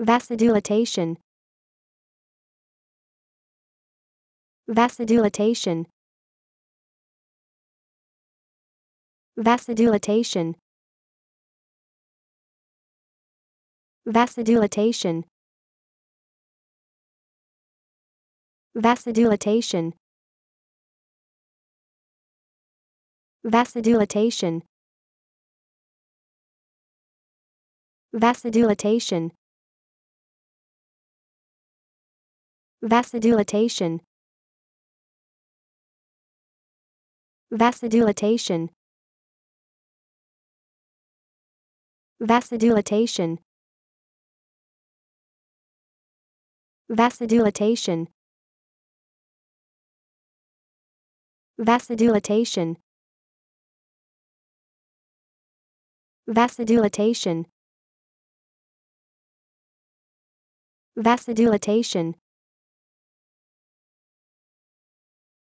vasodilatation vasodilatation vasodilatation vasodilatation vasodilatation vasodilatation vasodilatation vasodilatation vasodilatation vasodilatation vasodilatation vasodilatation vasodilatation vasodilatation